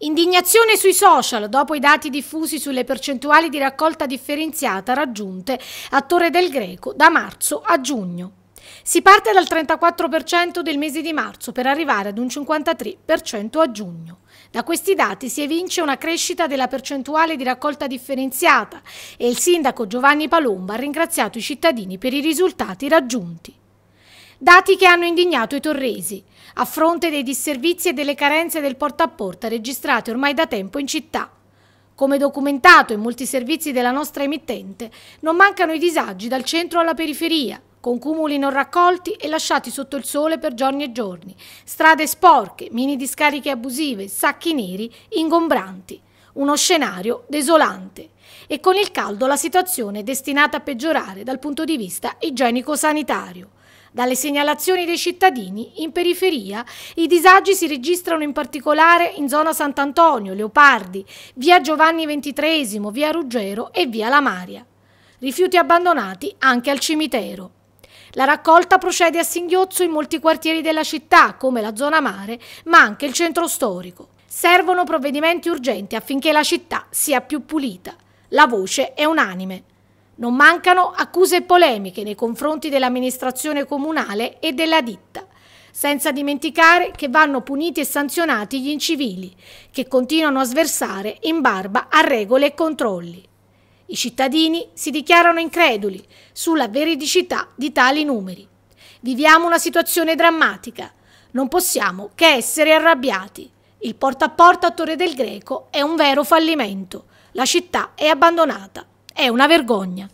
Indignazione sui social dopo i dati diffusi sulle percentuali di raccolta differenziata raggiunte a Torre del Greco da marzo a giugno. Si parte dal 34% del mese di marzo per arrivare ad un 53% a giugno. Da questi dati si evince una crescita della percentuale di raccolta differenziata e il sindaco Giovanni Palomba ha ringraziato i cittadini per i risultati raggiunti. Dati che hanno indignato i torresi a fronte dei disservizi e delle carenze del porta a porta registrate ormai da tempo in città. Come documentato in molti servizi della nostra emittente, non mancano i disagi dal centro alla periferia, con cumuli non raccolti e lasciati sotto il sole per giorni e giorni, strade sporche, mini discariche abusive, sacchi neri ingombranti. Uno scenario desolante. E con il caldo la situazione è destinata a peggiorare dal punto di vista igienico-sanitario. Dalle segnalazioni dei cittadini, in periferia, i disagi si registrano in particolare in zona Sant'Antonio, Leopardi, via Giovanni XXIII, via Ruggero e via La Maria. Rifiuti abbandonati anche al cimitero. La raccolta procede a singhiozzo in molti quartieri della città, come la zona mare, ma anche il centro storico. Servono provvedimenti urgenti affinché la città sia più pulita. La voce è unanime. Non mancano accuse e polemiche nei confronti dell'amministrazione comunale e della ditta, senza dimenticare che vanno puniti e sanzionati gli incivili, che continuano a sversare in barba a regole e controlli. I cittadini si dichiarano increduli sulla veridicità di tali numeri. Viviamo una situazione drammatica, non possiamo che essere arrabbiati. Il porta a porta a Torre del Greco è un vero fallimento, la città è abbandonata. È una vergogna.